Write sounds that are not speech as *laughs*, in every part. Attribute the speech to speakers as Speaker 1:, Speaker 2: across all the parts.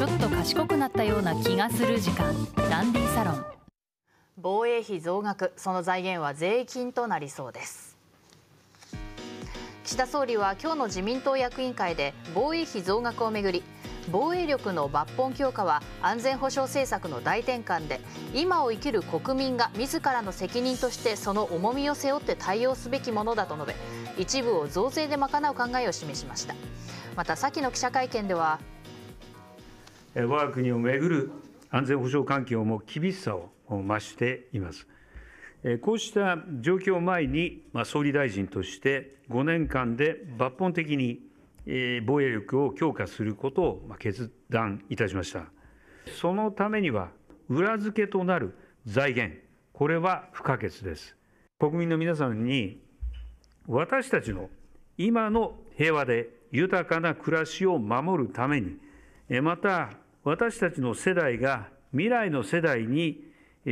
Speaker 1: ちょっと賢くなったような気がする時間ダンディサロン防衛費増額その財源は税金となりそうです岸田総理は今日の自民党役員会で防衛費増額をめぐり防衛力の抜本強化は安全保障政策の大転換で今を生きる国民が自らの責任としてその重みを背負って対応すべきものだと述べ一部を増税で賄う考えを示しましたまた先の記者会見では我が国をめぐる安全保障環境も厳しさを増しています。こうした状況を前に、総理大臣として5年間で抜本的に防衛力を強化することを決断いたしました。そのためには、裏付けとなる財源、これは不可欠です。国民の皆さんに、私たちの今の平和で豊かな暮らしを守るために、また私たちの世代が未来の世代に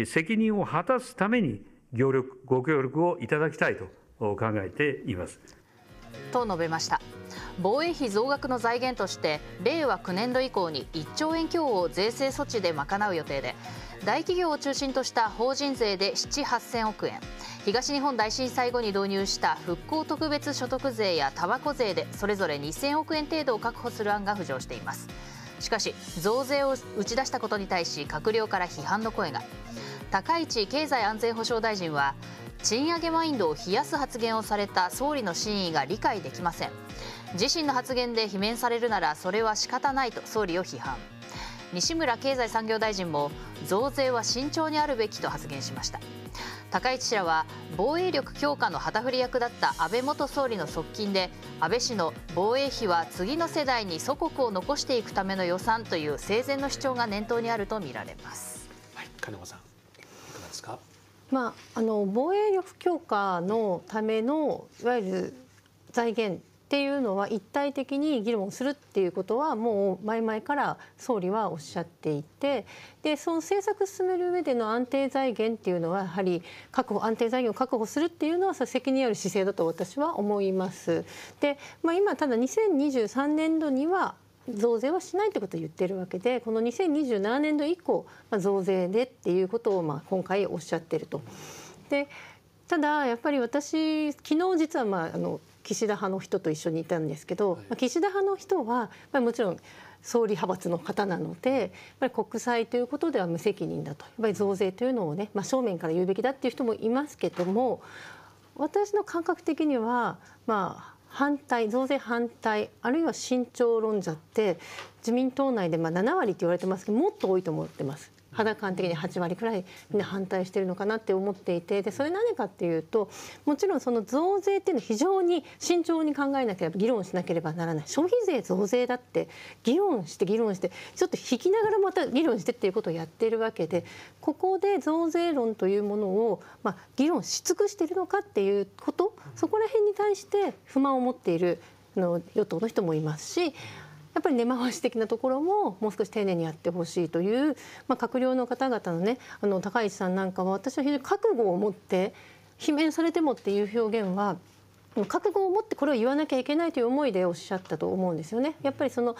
Speaker 1: 責任を果たすために協力ご協力をいただきたいと考えています。と述べました防衛費増額の財源として令和9年度以降に1兆円強を税制措置で賄う予定で大企業を中心とした法人税で7 8000億円東日本大震災後に導入した復興特別所得税やたばこ税でそれぞれ2000億円程度を確保する案が浮上しています。しかし増税を打ち出したことに対し閣僚から批判の声が高市経済安全保障大臣は賃上げマインドを冷やす発言をされた総理の真意が理解できません自身の発言で罷免されるならそれは仕方ないと総理を批判西村経済産業大臣も増税は慎重にあるべきと発言しました高市氏らは防衛力強化の旗振り役だった安倍元総理の側近で安倍氏の防衛費は次の世代に祖国を残していくための予算という生前の主張が念頭にあるとみられま
Speaker 2: す。はい、金子さんいかがですか
Speaker 3: まあ、あの防衛力強化のためのいわゆる財源っていうのは一体的に議論するっていうことはもう前々から総理はおっしゃっていてでその政策進める上での安定財源っていうのはやはり確保安定財源を確保するっていうのは責任ある姿勢だと私は思います。で、まあ、今ただ2023年度には増税はしないってことを言ってるわけでこの2027年度以降、まあ、増税でっていうことをまあ今回おっしゃってると。でただやっぱり私昨日実はまああの岸田派の人と一緒にいたんですけど、はい、岸田派の人は、まあ、もちろん総理派閥の方なのでやっぱり国債ということでは無責任だとやっぱり増税というのをね、まあ、正面から言うべきだっていう人もいますけども私の感覚的にはまあ反対増税反対あるいは慎重論者って自民党内でまあ7割って言われてますけどもっと多いと思ってます。肌感的に8割くらいみんな反対してるのかなって思っていてでそれ何かっていうともちろんその増税っていうのは非常に慎重に考えなければ議論しなければならない消費税増税だって議論して議論してちょっと引きながらまた議論してっていうことをやっているわけでここで増税論というものを、まあ、議論し尽くしているのかっていうことそこら辺に対して不満を持っているの与党の人もいますしやっぱり根回し的なところももう少し丁寧にやってほしいという、まあ、閣僚の方々のねあの高市さんなんかは私は非常に覚悟を持って罷免されてもっていう表現は覚悟を持ってこれを言わなきゃいけないという思いでおっしゃったと思うんですよね。やっぱりその、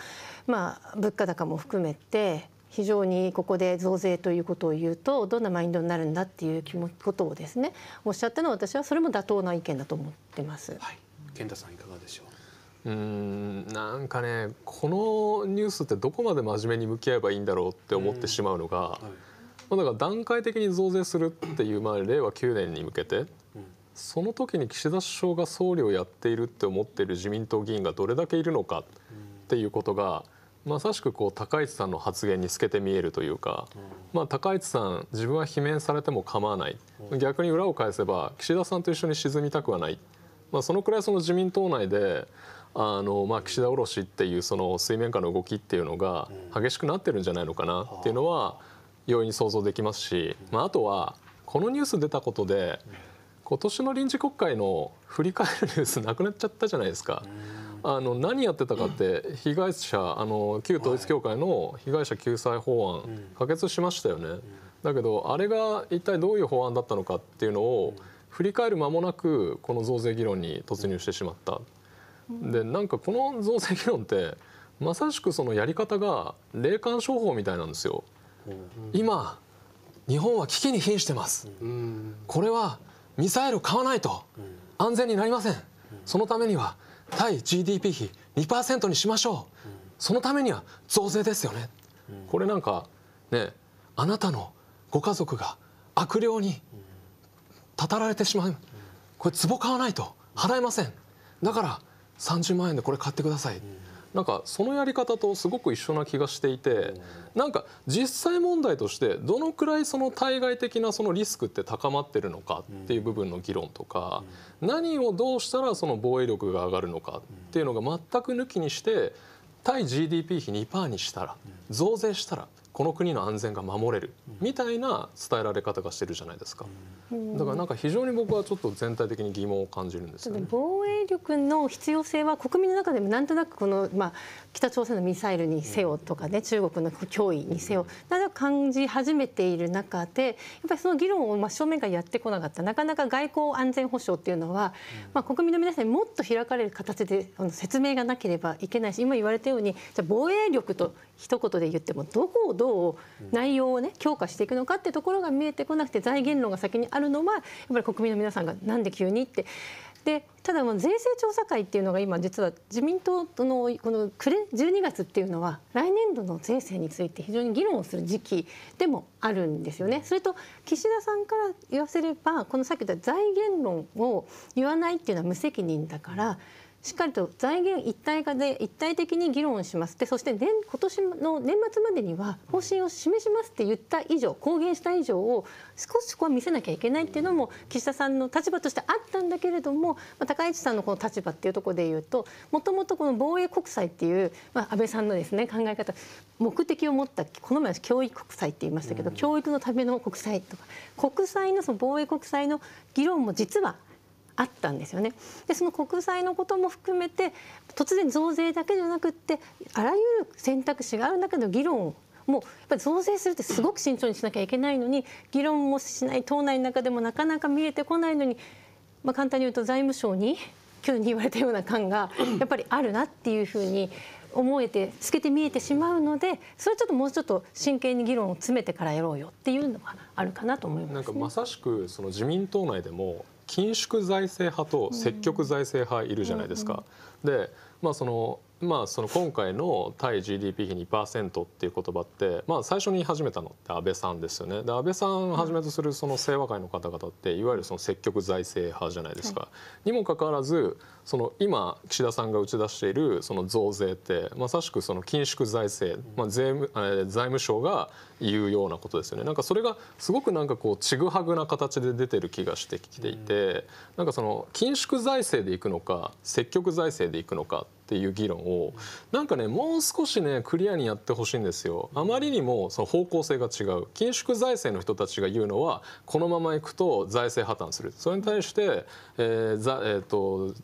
Speaker 3: まあ、物価高も含めて非常にここで増税ということを言うとどんなマインドになるんだっていうことをですねおっしゃったのは私はそれも妥当な意見だと思ってます。はい、
Speaker 4: 健太さんうんなんかねこのニュースってどこまで真面目に向き合えばいいんだろうって思ってしまうのが、まあ、だから段階的に増税するっていう、まあ、令和9年に向けて、その時に岸田首相が総理をやっているって思っている自民党議員がどれだけいるのかっていうことが、まさしくこう高市さんの発言に透けて見えるというか、まあ、高市さん自分は罷免されても構わない逆に裏を返せば岸田さんと一緒に沈みたくはない、まあ、そのくらいその自民党内であのまあ、岸田卸っていうその水面下の動きっていうのが激しくなってるんじゃないのかなっていうのは容易に想像できますし、まあ、あとはこのニュース出たことで今年の臨時国会の振り返るニュースなくなっちゃったじゃないですか。あの何やってたかって被害者あの旧統一教会の被害者救済法案可決しましたよね。だけどあれが一体どういう法案だったのかっていうのを振り返る間もなくこの増税議論に突入してしまった。でなんかこの造成議論ってまさしくそのやり方が霊感商法みたいなんですよ。今日本は危機に瀕してます。これはミサイル買わないと安全になりません。そのためには対 GDP 比2%にしましょう。そのためには増税ですよね。これなんかねあなたのご家族が悪霊にたたられてしまうこれ壺買わないと払えませんだから30万円でこれ買ってください、なんかそのやり方とすごく一緒な気がしていてなんか実際問題としてどのくらいその対外的なそのリスクって高まってるのかっていう部分の議論とか何をどうしたらその防衛力が上がるのかっていうのが全く抜きにして対 GDP 比2%にしたら増税したらこの国の安全が守れるみたいな伝えられ方がしてるじゃないですかだからなんか非常に僕はちょっと全体的に疑問を感じるんです
Speaker 3: よね。防衛力の必要性は国民の中でもなんとなくこのまあ北朝鮮のミサイルにせよとかね中国の脅威にせよなど感じ始めている中でやっぱりその議論を真正面からやってこなかったなかなか外交安全保障っていうのは、まあ、国民の皆さんにもっと開かれる形で説明がなければいけないし今言われたようにじゃ防衛力と一言で言ってもどこをどう内容をね強化していくのかってところが見えてこなくて財源論が先にあるのはやっぱり国民の皆さんがなんで急にって。でただ税制調査会っていうのが今実は自民党のこの暮れ12月っていうのは来年度の税制について非常に議論をする時期でもあるんですよね。それと岸田さんから言わせればこのさっき言った財源論を言わないっていうのは無責任だからしっかりと財源一体化で一体的に議論しますでそして年今年の年末までには方針を示しますって言った以上公言した以上を少しこう見せなきゃいけないっていうのも岸田さんの立場としてあったんだけれども、まあ、高市さんのこの立場っていうところでいうともともとこの防衛国債っていう、まあ、安倍さんのですね考え方目的を持ったこの前教育国債って言いましたけど、うん、教育のための国債とか国債のその防衛国債の議論も実はあったんですよね。でその国債のことも含めて突然増税だけじゃなくってあらゆる選択肢があるんだけど議論をもうやっぱり増税するってすごく慎重にしなきゃいけないのに議論もしない党内の中でもなかなか見えてこないのに、まあ、簡単に言うと財務省に急に言われたような感がやっぱりあるなっていうふうに思えて透けて見えてしまうのでそれはちょっともうちょっと真剣に議論を詰めてからやろうよっていうのは
Speaker 4: あるかなと思います、ね、なんかまさしくその自民党内でも緊縮財政派と積極財政派いるじゃないですか。まあ、その今回の対 GDP 比2%っていう言葉って、まあ、最初に始めたのって安倍さんですよねで安倍さんをはじめとするその清和会の方々っていわゆるその積極財政派じゃないですか。はい、にもかかわらずその今岸田さんが打ち出しているその増税ってまさしくその緊縮財政、まあ、税務財務省が言うようなことですよねなんかそれがすごくなんかこうちぐはぐな形で出てる気がしてきていて、なんかその緊縮財政でいくのか積極財政でいくのかっていう議論をなんかねもう少しねクリアにやってほしいんですよ。あまりにもその方向性が違う緊縮財政の人たちが言うのはこのままいくと財政破綻するそれに対して、えーざえーと、と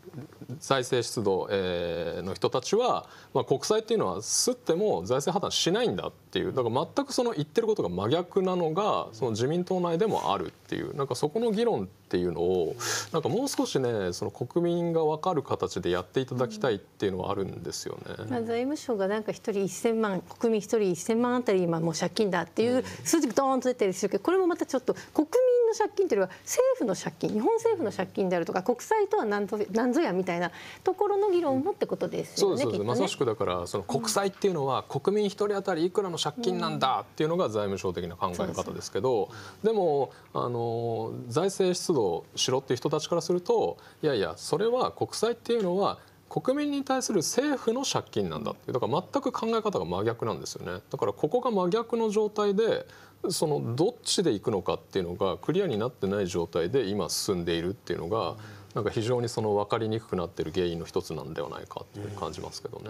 Speaker 4: 財政出動、えー、の人たちは、まあ、国債っていうのはすっても財政破綻しないんだっていうだから全くその言ってることが真逆なのがその自民党内でもある。っていうなんかそこの議論っていうのをなんかもう少しねその国民が分かる形でやっていただきたいっていうのはあるんですよね。
Speaker 3: 財務省がなんか1人1000万国民1人1000万あたり今もう借金だっていう数字がドーンと出たりするけどこれもまたちょっと国民借金というよりは政府の借金日本政府の借金であるとか国債とは何ぞ何ぞやみたいなところの議論もってことですよね。そうまさし
Speaker 4: くだからその国債っていうのは国民一人当たりいくらの借金なんだっていうのが財務省的な考え方ですけど、でもあの財政出動しろっていう人たちからするといやいやそれは国債っていうのは国民に対する政府の借金なんだっていうだから全く考え方が真逆なんですよねだからここが真逆の状態でそのどっちで行くのかっていうのがクリアになってない状態で今進んでいるっていうのがなんか非常にその分かりにくくなってる原因の一つなんではないかっていう感じますけどね。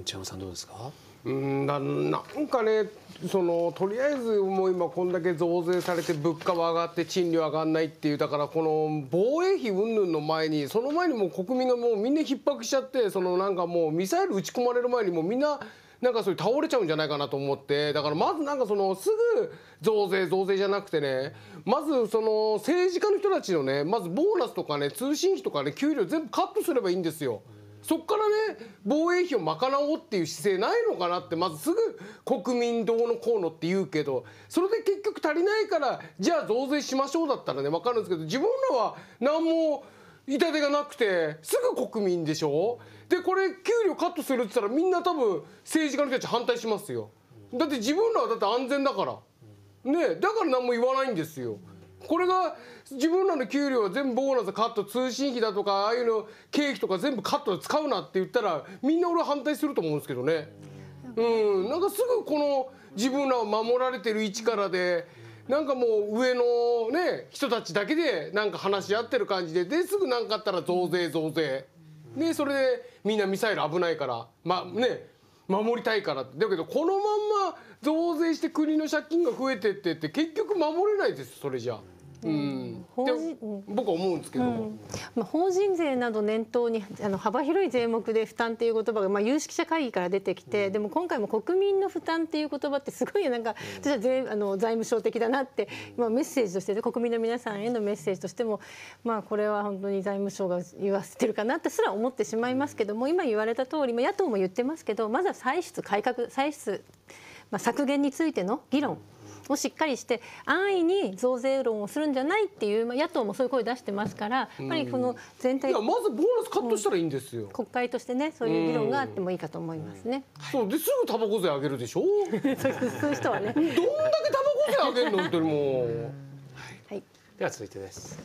Speaker 4: 内山さんどうですか
Speaker 2: うんだなんかねそのとりあえずもう今こんだけ増税されて物価は上がって賃料上がんないっていうだからこの防衛費云々の前にその前にもう国民がもうみんな逼迫しちゃってそのなんかもうミサイル撃ち込まれる前にもうみんななんかそれ倒れちゃうんじゃないかなと思ってだからまずなんかそのすぐ増税増税じゃなくてねまずその政治家の人たちのねまずボーナスとかね通信費とかね給料全部カットすればいいんですよ。そこからね防衛費を賄おうっていう姿勢ないのかなってまずすぐ国民党の河野って言うけどそれで結局足りないからじゃあ増税しましょうだったらね分かるんですけど自分らは何も痛手がなくてすぐ国民でしょでこれ給料カットするって言ったらみんな多分政治家の人たち反対しますよだって自分らはだって安全だからねだから何も言わないんですよこれが自分らの給料は全部ボーナスカット通信費だとかああいうの経費とか全部カットで使うなって言ったらみんな俺は反対すると思うんですけどねうんなんかすぐこの自分らを守られてる位置からでなんかもう上のね人たちだけでなんか話し合ってる感じでですぐ何かあったら増税増税でそれでみんなミサイル危ないからまあね守りたいからだけどこのまんま増税して国の借金が増えてってって結局守れないですそれじゃあ。うん僕は思うんですけども、
Speaker 3: まあ、法人税など念頭にあの幅広い税目で負担っていう言葉が、まあ、有識者会議から出てきて、でも今回も国民の負担っていう言葉ってすごいなんか、私は税あの財務省的だなって、まあ、メッセージとして、ね、国民の皆さんへのメッセージとしても、まあ、これは本当に財務省が言わせてるかなってすら思ってしまいますけども今言われた通り野党も言ってますけどまずは歳出改革歳出、まあ、削減についての議論もしっかりして安易に増税論をするんじゃないっていう、まあ、野党もそういう声出してますからやっぱりこの全体いやまず
Speaker 2: ボーナスカットしたらいいんですよ、
Speaker 3: 国会としてねそういう議論があってもいいかと思いま
Speaker 2: すね、そうですぐタバコ税上げるでしょ *laughs* そういう人はねどんだけタバコ税上げるのってもう、はい、はい、では続いてです